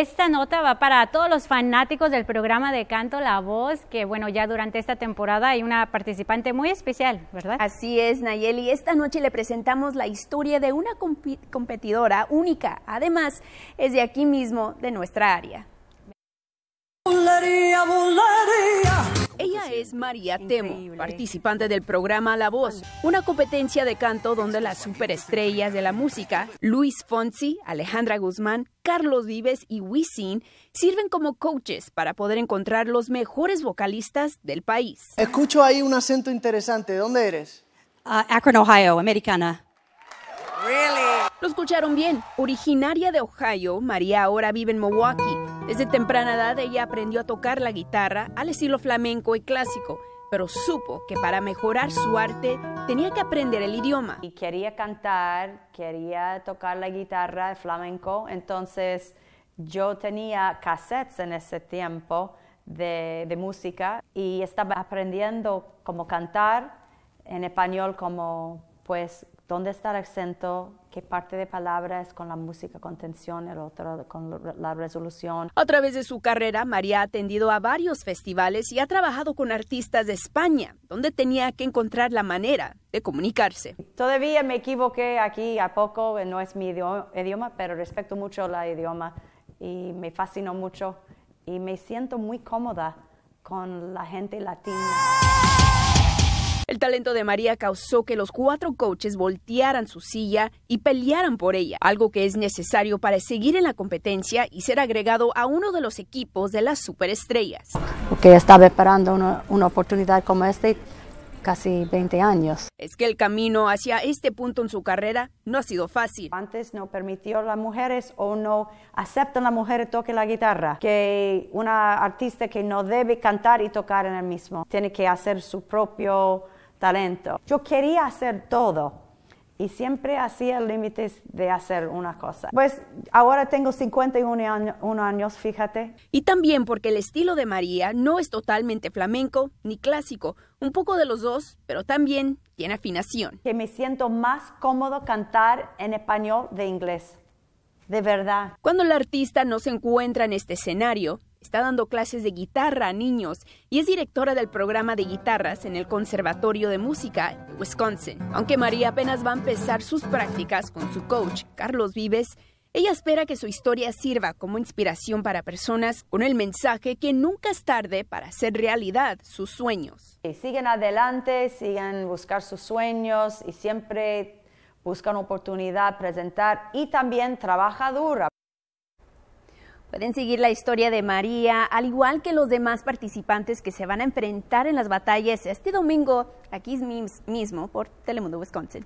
Esta nota va para todos los fanáticos del programa de Canto La Voz, que bueno, ya durante esta temporada hay una participante muy especial, ¿verdad? Así es, Nayeli. Esta noche le presentamos la historia de una competidora única. Además, es de aquí mismo, de nuestra área. es María Temo, participante del programa La Voz, una competencia de canto donde las superestrellas de la música, Luis Fonsi, Alejandra Guzmán, Carlos Vives y Wisin sirven como coaches para poder encontrar los mejores vocalistas del país. Escucho ahí un acento interesante. dónde eres? Ah, Akron, Ohio, americana. Really? Lo escucharon bien. Originaria de Ohio, María ahora vive en Milwaukee desde temprana edad ella aprendió a tocar la guitarra al estilo flamenco y clásico, pero supo que para mejorar su arte tenía que aprender el idioma. Y quería cantar, quería tocar la guitarra flamenco, entonces yo tenía cassettes en ese tiempo de, de música y estaba aprendiendo cómo cantar en español como pues dónde está el acento, qué parte de palabras con la música con tensión, el otro con la resolución. A través de su carrera, María ha atendido a varios festivales y ha trabajado con artistas de España, donde tenía que encontrar la manera de comunicarse. Todavía me equivoqué aquí a poco, no es mi idioma, pero respeto mucho la idioma y me fascinó mucho y me siento muy cómoda con la gente latina. El talento de María causó que los cuatro coaches voltearan su silla y pelearan por ella, algo que es necesario para seguir en la competencia y ser agregado a uno de los equipos de las superestrellas. Porque estaba esperando una, oportunidad como esta casi 20 años. Es que el camino hacia este punto en su carrera no ha sido fácil. Antes no permitió a las mujeres o no aceptan a las mujeres toque la guitarra, que una artista que no debe cantar y tocar en el mismo, tiene que hacer su propio talento. Yo quería hacer todo y siempre hacía límites de hacer una cosa. Pues ahora tengo 51 años, fíjate. Y también porque el estilo de María no es totalmente flamenco ni clásico, un poco de los dos, pero también tiene afinación. Que me siento más cómodo cantar en español de inglés. De verdad. Cuando el artista no se encuentra en este escenario, Está dando clases de guitarra a niños y es directora del programa de guitarras en el Conservatorio de Música, de Wisconsin. Aunque María apenas va a empezar sus prácticas con su coach, Carlos Vives, ella espera que su historia sirva como inspiración para personas con el mensaje que nunca es tarde para hacer realidad sus sueños. y sigan adelante, sigan buscar sus sueños y siempre buscan oportunidad, presentar y también trabaja duro. Pueden seguir la historia de María, al igual que los demás participantes que se van a enfrentar en las batallas este domingo aquí mismo por Telemundo Wisconsin.